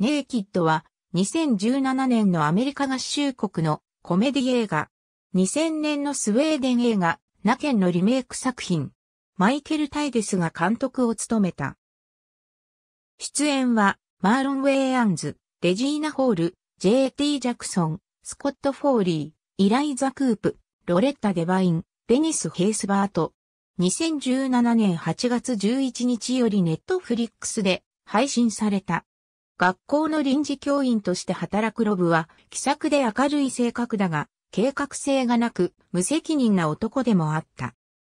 ネイキッドは2017年のアメリカ合衆国のコメディ映画。2000年のスウェーデン映画、ナケンのリメイク作品。マイケル・タイデスが監督を務めた。出演は、マーロン・ウェイアンズ、レジーナ・ホール、J.T. ジャクソン、スコット・フォーリー、イライザ・クープ、ロレッタ・デバイン、デニス・ヘイスバート。2017年8月11日よりネットフリックスで配信された。学校の臨時教員として働くロブは、気さくで明るい性格だが、計画性がなく、無責任な男でもあった。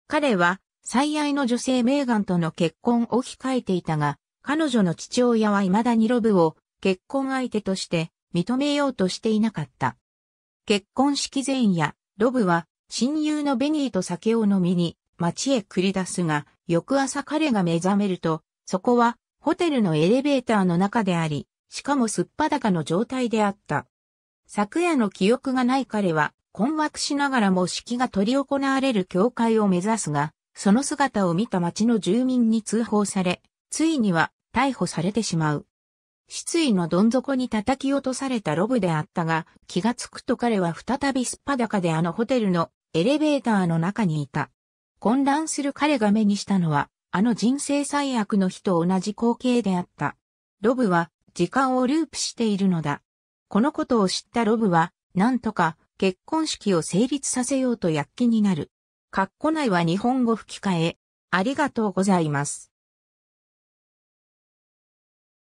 彼は、最愛の女性メーガンとの結婚を控えていたが、彼女の父親は未だにロブを結婚相手として認めようとしていなかった。結婚式前夜、ロブは親友のベニーと酒を飲みに街へ繰り出すが、翌朝彼が目覚めると、そこはホテルのエレベーターの中であり、しかもすっぱだかの状態であった。昨夜の記憶がない彼は、困惑しながらも式が執り行われる教会を目指すが、その姿を見た町の住民に通報され、ついには逮捕されてしまう。失意のどん底に叩き落とされたロブであったが、気がつくと彼は再びすっぱだかであのホテルのエレベーターの中にいた。混乱する彼が目にしたのは、あの人生最悪の日と同じ光景であった。ロブは時間をループしているのだ。このことを知ったロブは、なんとか結婚式を成立させようと躍起になる。カッコ内は日本語吹き替え。ありがとうございます。